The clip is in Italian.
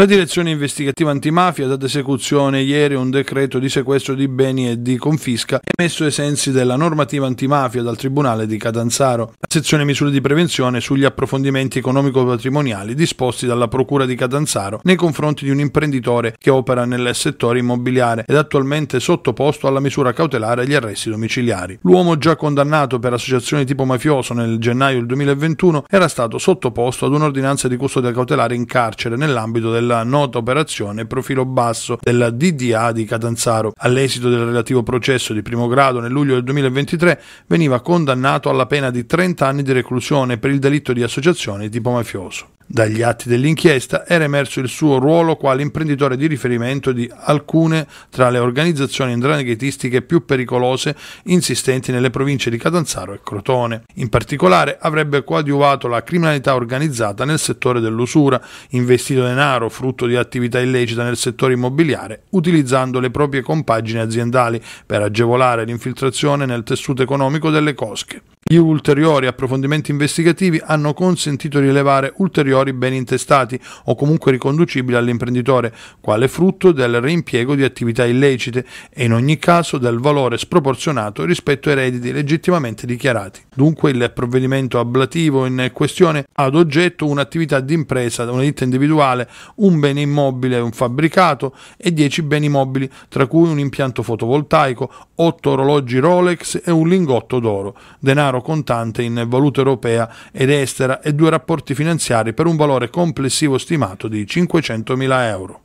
La direzione investigativa antimafia ha dato esecuzione ieri un decreto di sequestro di beni e di confisca emesso ai sensi della normativa antimafia dal Tribunale di Catanzaro. La sezione misure di prevenzione sugli approfondimenti economico-patrimoniali disposti dalla Procura di Catanzaro nei confronti di un imprenditore che opera nel settore immobiliare ed attualmente sottoposto alla misura cautelare agli arresti domiciliari. L'uomo già condannato per associazione tipo mafioso nel gennaio del 2021 era stato sottoposto ad un'ordinanza di custodia cautelare in carcere nell'ambito della della nota operazione profilo basso della DDA di Catanzaro. All'esito del relativo processo di primo grado nel luglio del 2023 veniva condannato alla pena di 30 anni di reclusione per il delitto di associazione di tipo mafioso. Dagli atti dell'inchiesta era emerso il suo ruolo quale imprenditore di riferimento di alcune tra le organizzazioni indranghetistiche più pericolose insistenti nelle province di Catanzaro e Crotone. In particolare avrebbe coadiuvato la criminalità organizzata nel settore dell'usura, investito denaro frutto di attività illecita nel settore immobiliare, utilizzando le proprie compagini aziendali per agevolare l'infiltrazione nel tessuto economico delle cosche. Gli ulteriori approfondimenti investigativi hanno consentito di rilevare ulteriori beni intestati o comunque riconducibili all'imprenditore, quale frutto del reimpiego di attività illecite e in ogni caso del valore sproporzionato rispetto ai redditi legittimamente dichiarati. Dunque il provvedimento ablativo in questione ha ad oggetto un'attività d'impresa, una ditta individuale, un bene immobile, un fabbricato e 10 beni mobili, tra cui un impianto fotovoltaico, 8 orologi Rolex e un lingotto d'oro, denaro euro contante in valuta europea ed estera e due rapporti finanziari per un valore complessivo stimato di 500.000 euro.